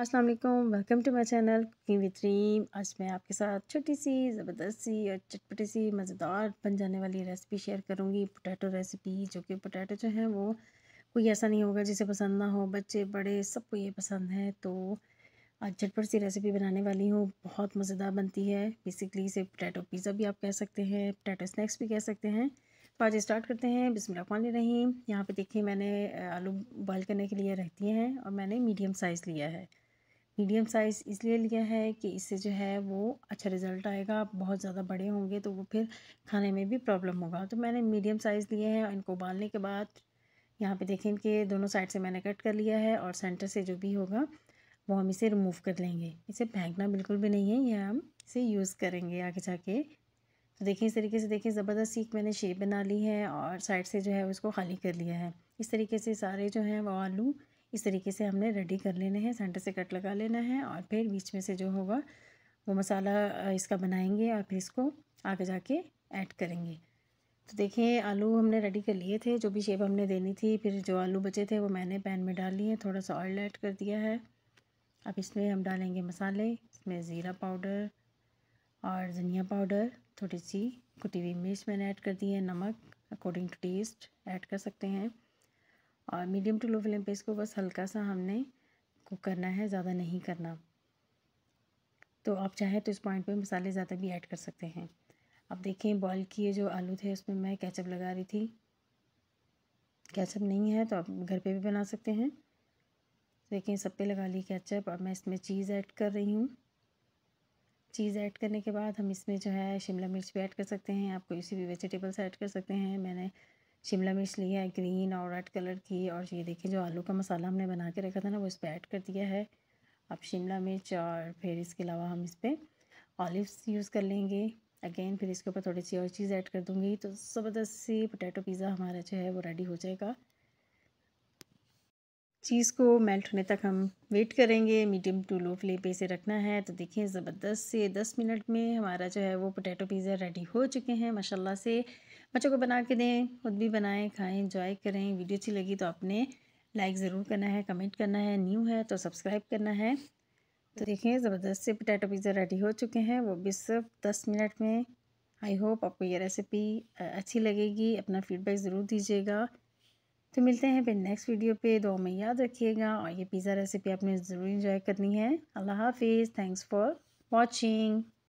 अस्सलाम वालेकुम welcome to my channel cooking with Reem आज मैं आपके साथ छोटी सी ज़बरदस्त सी और चटपटी सी मज़ेदार बन जाने वाली रेसिपी शेयर करूँगी पोटैटो रेसिपी जो कि पोटैटो जो है वो कोई ऐसा नहीं होगा जिसे पसंद ना हो बच्चे बड़े सबको ये पसंद है तो आज झटपट सी रेसिपी बनाने वाली हूँ बहुत मज़ेदार बनती है बेसिकली इसे पोटैटो पिज़्ज़ा भी आप कह सकते हैं पोटैटो स्नैक्स भी कह सकते हैं तो आज स्टार्ट करते हैं बिस्मिल्लाह रहीम यहाँ पे देखिए मैंने आलू बॉयल करने के लिए रख दिए हैं और मैंने मीडियम साइज़ लिया है मीडियम साइज़ इसलिए लिया है कि इससे जो है वो अच्छा रिज़ल्ट आएगा बहुत ज़्यादा बड़े होंगे तो वो फिर खाने में भी प्रॉब्लम होगा तो मैंने मीडियम साइज़ लिए हैं इनको उबालने के बाद यहाँ पे देखें कि दोनों साइड से मैंने कट कर लिया है और सेंटर से जो भी होगा वो हम इसे रिमूव कर लेंगे इसे फेंकना बिल्कुल भी नहीं है ये हम इसे यूज़ करेंगे आगे जाके तो देखिए इस तरीके से देखिए ज़बरदस्त सीख मैंने शेप बना ली है और साइड से जो है उसको खाली कर लिया है इस तरीके से सारे जो हैं वो आलू इस तरीके से हमने रेडी कर लेने हैं सेंटर से कट लगा लेना है और फिर बीच में से जो होगा वो मसाला इसका बनाएंगे और फिर इसको आगे जाके ऐड करेंगे तो देखिए आलू हमने रेडी कर लिए थे जो भी शेप हमने देनी थी फिर जो आलू बचे थे वो मैंने पैन में डाल लिए थोड़ा सा ऑयल ऐड कर दिया है अब इसमें हम डालेंगे मसाले इसमें ज़ीरा पाउडर और धनिया पाउडर थोड़ी सी कुटी हुई मिर्च मैंने ऐड कर दी है नमक अकॉर्डिंग टू टेस्ट ऐड कर सकते हैं और मीडियम टू लो फ्लेम पे इसको बस हल्का सा हमने कुक करना है ज़्यादा नहीं करना तो आप चाहें तो इस पॉइंट पे मसाले ज़्यादा भी ऐड कर सकते हैं अब देखें बॉईल किए जो आलू थे उसमें मैं कैचअप लगा रही थी कैचअप नहीं है तो आप घर पे भी बना सकते हैं देखें सब पे लगा ली कैचअप अब मैं इसमें चीज़ ऐड कर रही हूँ चीज़ ऐड करने के बाद हम इसमें जो है शिमला मिर्च भी ऐड कर सकते हैं आप कोई सी भी वेजिटेबल्स ऐड कर सकते हैं मैंने शिमला मिर्च ली है ग्रीन और रेड कलर की और ये देखिए जो आलू का मसाला हमने बना के रखा था ना वो इस पर ऐड कर दिया है अब शिमला मिर्च और फिर इसके अलावा हम इस पर ऑलिवस यूज़ कर लेंगे अगेन फिर इसके ऊपर थोड़ी सी और चीज़ ऐड कर दूँगी तो ज़बरदस्त से पोटैटो पिज़्ज़ा हमारा जो है वो रेडी हो जाएगा चीज़ को मेल्ट होने तक हम वेट करेंगे मीडियम टू लो फ्लेम पे इसे रखना है तो देखिए ज़बरदस्त से दस मिनट में हमारा जो है वो पोटैटो पिज़्ज़ा रेडी हो चुके हैं माशाल्लाह से बच्चों को बना के दें खुद भी बनाएं खाएं इंजॉय करें वीडियो अच्छी लगी तो आपने लाइक ज़रूर करना है कमेंट करना है न्यू है तो सब्सक्राइब करना है तो देखें ज़बरदस्त से पोटैटो पिज़्ज़ा रेडी हो चुके हैं वो भी सिर्फ दस मिनट में आई होप आपको ये रेसिपी अच्छी लगेगी अपना फीडबैक ज़रूर दीजिएगा तो मिलते हैं फिर नेक्स्ट वीडियो पे दो में याद रखिएगा और ये पिज़्ज़ा रेसिपी आपने ज़रूर इंजॉय करनी है अल्लाह हाफिज़ थैंक्स फॉर वॉचिंग